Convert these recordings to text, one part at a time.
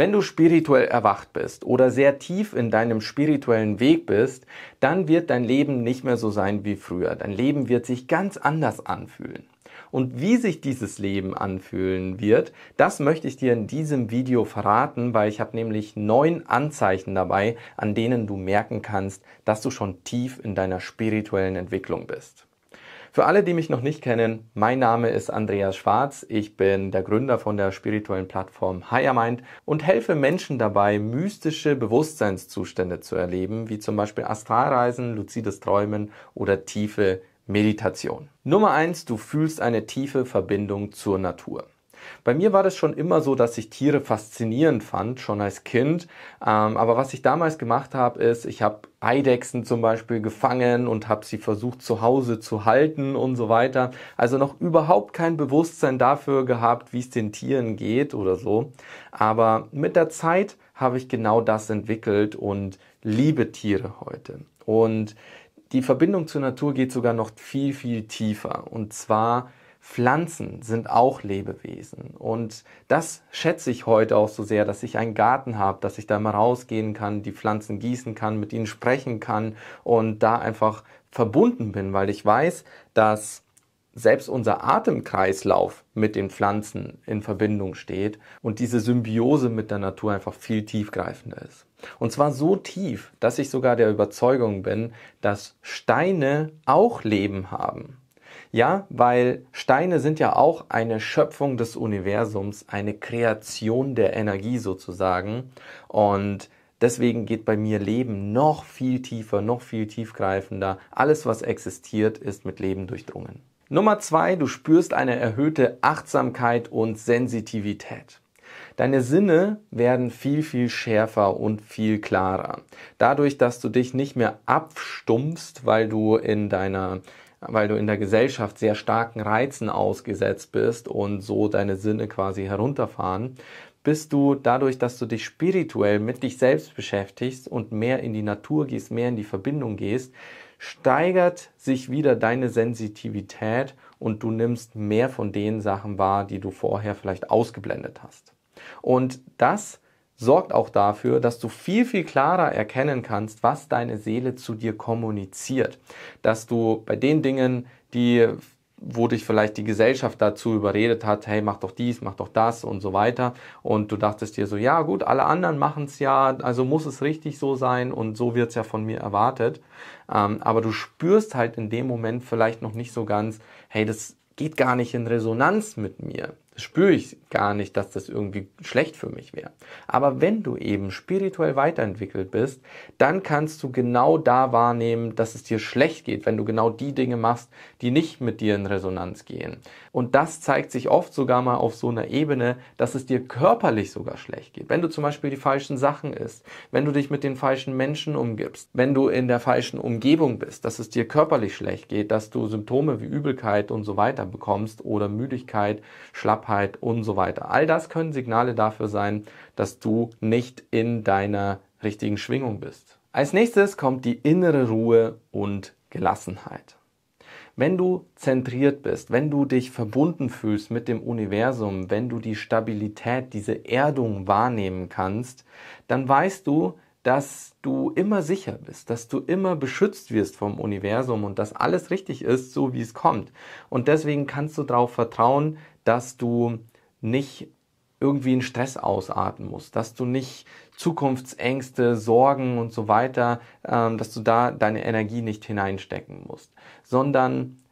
Wenn du spirituell erwacht bist oder sehr tief in deinem spirituellen Weg bist, dann wird dein Leben nicht mehr so sein wie früher. Dein Leben wird sich ganz anders anfühlen. Und wie sich dieses Leben anfühlen wird, das möchte ich dir in diesem Video verraten, weil ich habe nämlich neun Anzeichen dabei, an denen du merken kannst, dass du schon tief in deiner spirituellen Entwicklung bist. Für alle, die mich noch nicht kennen, mein Name ist Andreas Schwarz. Ich bin der Gründer von der spirituellen Plattform Higher Mind und helfe Menschen dabei, mystische Bewusstseinszustände zu erleben, wie zum Beispiel Astralreisen, luzides Träumen oder tiefe Meditation. Nummer eins: Du fühlst eine tiefe Verbindung zur Natur. Bei mir war das schon immer so, dass ich Tiere faszinierend fand, schon als Kind. Ähm, aber was ich damals gemacht habe, ist, ich habe Eidechsen zum Beispiel gefangen und habe sie versucht zu Hause zu halten und so weiter. Also noch überhaupt kein Bewusstsein dafür gehabt, wie es den Tieren geht oder so. Aber mit der Zeit habe ich genau das entwickelt und liebe Tiere heute. Und die Verbindung zur Natur geht sogar noch viel, viel tiefer. Und zwar Pflanzen sind auch Lebewesen. Und das schätze ich heute auch so sehr, dass ich einen Garten habe, dass ich da mal rausgehen kann, die Pflanzen gießen kann, mit ihnen sprechen kann und da einfach verbunden bin, weil ich weiß, dass selbst unser Atemkreislauf mit den Pflanzen in Verbindung steht und diese Symbiose mit der Natur einfach viel tiefgreifender ist. Und zwar so tief, dass ich sogar der Überzeugung bin, dass Steine auch Leben haben. Ja, weil Steine sind ja auch eine Schöpfung des Universums, eine Kreation der Energie sozusagen. Und deswegen geht bei mir Leben noch viel tiefer, noch viel tiefgreifender. Alles, was existiert, ist mit Leben durchdrungen. Nummer zwei, du spürst eine erhöhte Achtsamkeit und Sensitivität. Deine Sinne werden viel, viel schärfer und viel klarer. Dadurch, dass du dich nicht mehr abstumpfst, weil du in deiner weil du in der Gesellschaft sehr starken Reizen ausgesetzt bist und so deine Sinne quasi herunterfahren, bist du dadurch, dass du dich spirituell mit dich selbst beschäftigst und mehr in die Natur gehst, mehr in die Verbindung gehst, steigert sich wieder deine Sensitivität und du nimmst mehr von den Sachen wahr, die du vorher vielleicht ausgeblendet hast. Und das sorgt auch dafür, dass du viel, viel klarer erkennen kannst, was deine Seele zu dir kommuniziert. Dass du bei den Dingen, die wo dich vielleicht die Gesellschaft dazu überredet hat, hey, mach doch dies, mach doch das und so weiter. Und du dachtest dir so, ja gut, alle anderen machen es ja, also muss es richtig so sein und so wird's ja von mir erwartet. Ähm, aber du spürst halt in dem Moment vielleicht noch nicht so ganz, hey, das geht gar nicht in Resonanz mit mir spüre ich gar nicht, dass das irgendwie schlecht für mich wäre. Aber wenn du eben spirituell weiterentwickelt bist, dann kannst du genau da wahrnehmen, dass es dir schlecht geht, wenn du genau die Dinge machst, die nicht mit dir in Resonanz gehen. Und das zeigt sich oft sogar mal auf so einer Ebene, dass es dir körperlich sogar schlecht geht. Wenn du zum Beispiel die falschen Sachen isst, wenn du dich mit den falschen Menschen umgibst, wenn du in der falschen Umgebung bist, dass es dir körperlich schlecht geht, dass du Symptome wie Übelkeit und so weiter bekommst oder Müdigkeit, Schlappheit, Knappheit und so weiter. All das können Signale dafür sein, dass du nicht in deiner richtigen Schwingung bist. Als nächstes kommt die innere Ruhe und Gelassenheit. Wenn du zentriert bist, wenn du dich verbunden fühlst mit dem Universum, wenn du die Stabilität, diese Erdung wahrnehmen kannst, dann weißt du, dass du immer sicher bist, dass du immer beschützt wirst vom Universum und dass alles richtig ist, so wie es kommt. Und deswegen kannst du darauf vertrauen, dass du nicht irgendwie in Stress ausarten musst, dass du nicht Zukunftsängste, Sorgen und so weiter, ähm, dass du da deine Energie nicht hineinstecken musst, sondern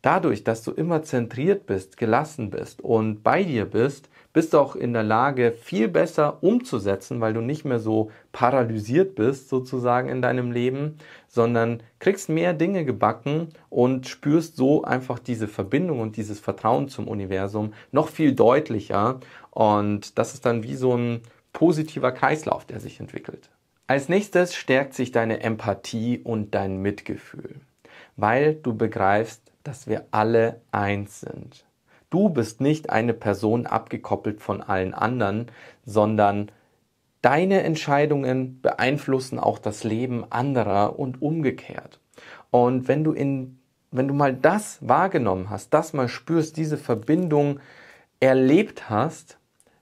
dadurch, dass du immer zentriert bist, gelassen bist und bei dir bist, bist du auch in der Lage, viel besser umzusetzen, weil du nicht mehr so paralysiert bist sozusagen in deinem Leben, sondern kriegst mehr Dinge gebacken und spürst so einfach diese Verbindung und dieses Vertrauen zum Universum noch viel deutlicher. Und das ist dann wie so ein positiver Kreislauf, der sich entwickelt. Als nächstes stärkt sich deine Empathie und dein Mitgefühl, weil du begreifst, dass wir alle eins sind. Du bist nicht eine Person abgekoppelt von allen anderen, sondern deine Entscheidungen beeinflussen auch das Leben anderer und umgekehrt. Und wenn du in, wenn du mal das wahrgenommen hast, das mal spürst, diese Verbindung erlebt hast,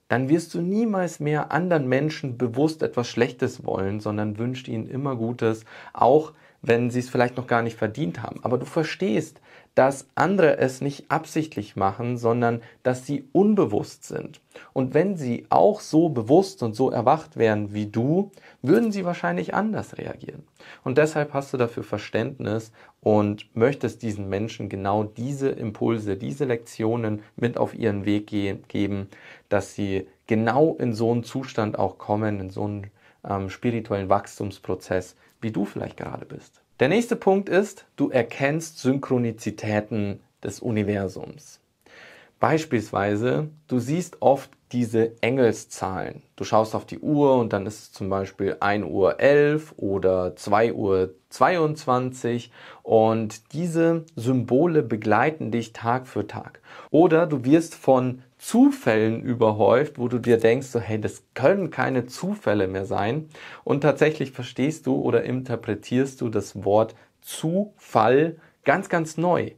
dann wirst du niemals mehr anderen Menschen bewusst etwas Schlechtes wollen, sondern wünscht ihnen immer Gutes, auch wenn sie es vielleicht noch gar nicht verdient haben. Aber du verstehst, dass andere es nicht absichtlich machen, sondern dass sie unbewusst sind. Und wenn sie auch so bewusst und so erwacht wären wie du, würden sie wahrscheinlich anders reagieren. Und deshalb hast du dafür Verständnis und möchtest diesen Menschen genau diese Impulse, diese Lektionen mit auf ihren Weg ge geben, dass sie genau in so einen Zustand auch kommen, in so einen ähm, spirituellen Wachstumsprozess, wie du vielleicht gerade bist. Der nächste Punkt ist, du erkennst Synchronizitäten des Universums. Beispielsweise, du siehst oft diese Engelszahlen. Du schaust auf die Uhr und dann ist es zum Beispiel 1 Uhr 11 oder 2 Uhr 22 und diese Symbole begleiten dich Tag für Tag. Oder du wirst von Zufällen überhäuft, wo du dir denkst, so, hey, das können keine Zufälle mehr sein. Und tatsächlich verstehst du oder interpretierst du das Wort Zufall ganz, ganz neu.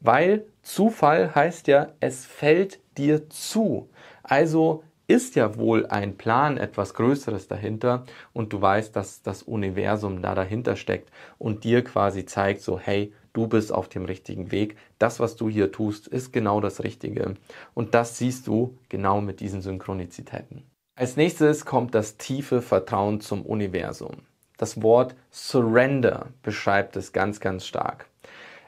Weil Zufall heißt ja, es fällt dir zu. Also ist ja wohl ein Plan, etwas Größeres dahinter und du weißt, dass das Universum da dahinter steckt und dir quasi zeigt, so hey, du bist auf dem richtigen Weg. Das, was du hier tust, ist genau das Richtige. Und das siehst du genau mit diesen Synchronizitäten. Als nächstes kommt das tiefe Vertrauen zum Universum. Das Wort Surrender beschreibt es ganz, ganz stark.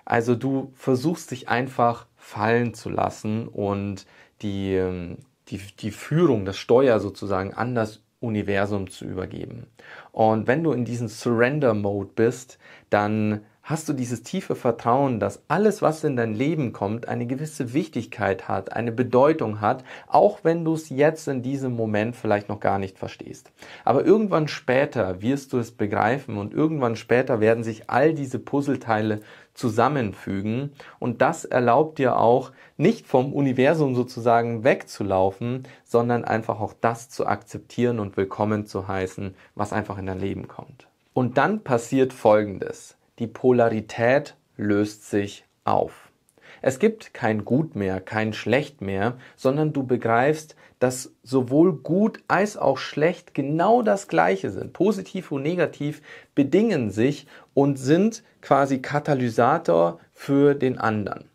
Also du versuchst dich einfach fallen zu lassen und die, ähm, die, die Führung, das Steuer sozusagen an das Universum zu übergeben. Und wenn du in diesem Surrender-Mode bist, dann hast du dieses tiefe Vertrauen, dass alles, was in dein Leben kommt, eine gewisse Wichtigkeit hat, eine Bedeutung hat, auch wenn du es jetzt in diesem Moment vielleicht noch gar nicht verstehst. Aber irgendwann später wirst du es begreifen und irgendwann später werden sich all diese Puzzleteile zusammenfügen und das erlaubt dir auch nicht vom Universum sozusagen wegzulaufen, sondern einfach auch das zu akzeptieren und willkommen zu heißen, was einfach in dein Leben kommt. Und dann passiert Folgendes die Polarität löst sich auf. Es gibt kein Gut mehr, kein Schlecht mehr, sondern du begreifst, dass sowohl Gut als auch Schlecht genau das Gleiche sind. Positiv und Negativ bedingen sich und sind quasi Katalysator für den anderen.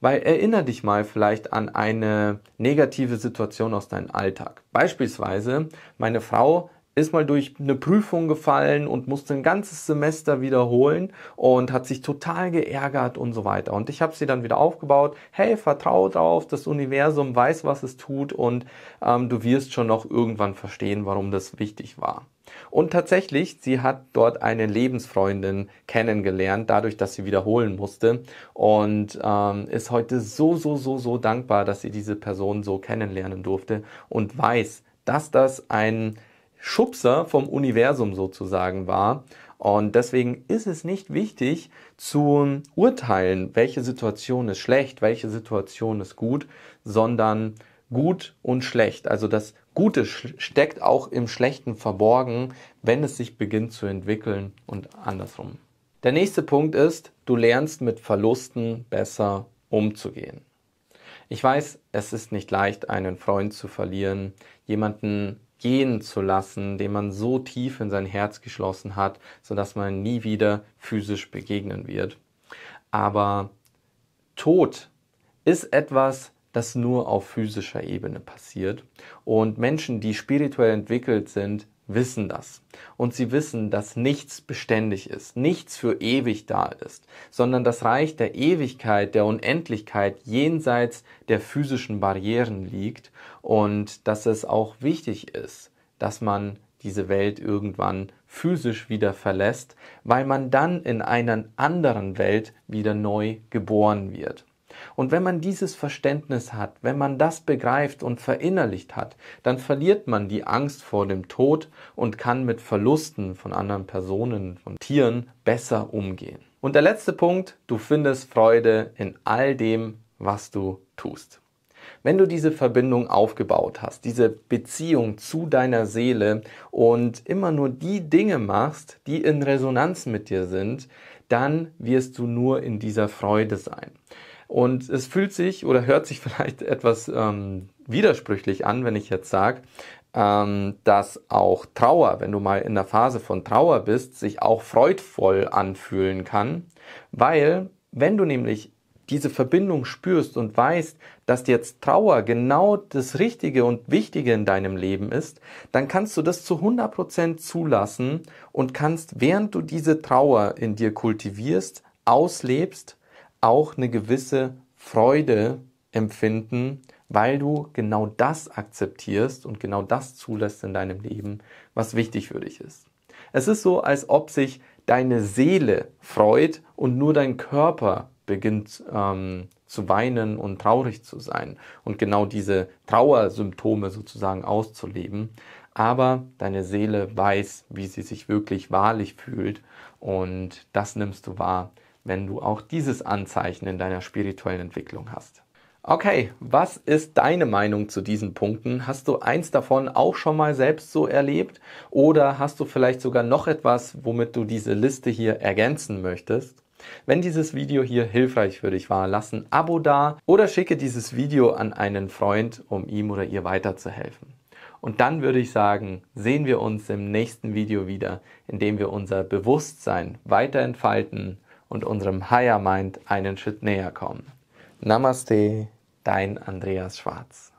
Weil erinnere dich mal vielleicht an eine negative Situation aus deinem Alltag. Beispielsweise, meine Frau ist mal durch eine Prüfung gefallen und musste ein ganzes Semester wiederholen und hat sich total geärgert und so weiter. Und ich habe sie dann wieder aufgebaut. Hey, vertrau drauf, das Universum weiß, was es tut und ähm, du wirst schon noch irgendwann verstehen, warum das wichtig war. Und tatsächlich, sie hat dort eine Lebensfreundin kennengelernt, dadurch, dass sie wiederholen musste und ähm, ist heute so, so, so, so dankbar, dass sie diese Person so kennenlernen durfte und weiß, dass das ein Schubser vom Universum sozusagen war. Und deswegen ist es nicht wichtig zu urteilen, welche Situation ist schlecht, welche Situation ist gut, sondern gut und schlecht. Also das Gute steckt auch im Schlechten verborgen, wenn es sich beginnt zu entwickeln und andersrum. Der nächste Punkt ist, du lernst mit Verlusten besser umzugehen. Ich weiß, es ist nicht leicht, einen Freund zu verlieren, jemanden gehen zu lassen, den man so tief in sein Herz geschlossen hat, sodass man nie wieder physisch begegnen wird. Aber Tod ist etwas, das nur auf physischer Ebene passiert. Und Menschen, die spirituell entwickelt sind, wissen das. Und sie wissen, dass nichts beständig ist, nichts für ewig da ist, sondern das Reich der Ewigkeit, der Unendlichkeit jenseits der physischen Barrieren liegt und dass es auch wichtig ist, dass man diese Welt irgendwann physisch wieder verlässt, weil man dann in einer anderen Welt wieder neu geboren wird. Und wenn man dieses Verständnis hat, wenn man das begreift und verinnerlicht hat, dann verliert man die Angst vor dem Tod und kann mit Verlusten von anderen Personen, von Tieren besser umgehen. Und der letzte Punkt, du findest Freude in all dem, was du tust. Wenn du diese Verbindung aufgebaut hast, diese Beziehung zu deiner Seele und immer nur die Dinge machst, die in Resonanz mit dir sind, dann wirst du nur in dieser Freude sein. Und es fühlt sich oder hört sich vielleicht etwas ähm, widersprüchlich an, wenn ich jetzt sage, ähm, dass auch Trauer, wenn du mal in der Phase von Trauer bist, sich auch freudvoll anfühlen kann, weil wenn du nämlich diese Verbindung spürst und weißt, dass jetzt Trauer genau das Richtige und Wichtige in deinem Leben ist, dann kannst du das zu 100% zulassen und kannst, während du diese Trauer in dir kultivierst, auslebst auch eine gewisse Freude empfinden, weil du genau das akzeptierst und genau das zulässt in deinem Leben, was wichtig für dich ist. Es ist so, als ob sich deine Seele freut und nur dein Körper beginnt ähm, zu weinen und traurig zu sein und genau diese Trauersymptome sozusagen auszuleben. Aber deine Seele weiß, wie sie sich wirklich wahrlich fühlt und das nimmst du wahr wenn du auch dieses Anzeichen in deiner spirituellen Entwicklung hast. Okay, was ist deine Meinung zu diesen Punkten? Hast du eins davon auch schon mal selbst so erlebt? Oder hast du vielleicht sogar noch etwas, womit du diese Liste hier ergänzen möchtest? Wenn dieses Video hier hilfreich für dich war, lass ein Abo da oder schicke dieses Video an einen Freund, um ihm oder ihr weiterzuhelfen. Und dann würde ich sagen, sehen wir uns im nächsten Video wieder, in dem wir unser Bewusstsein weiter entfalten und unserem Higher Mind einen Schritt näher kommen. Namaste, dein Andreas Schwarz.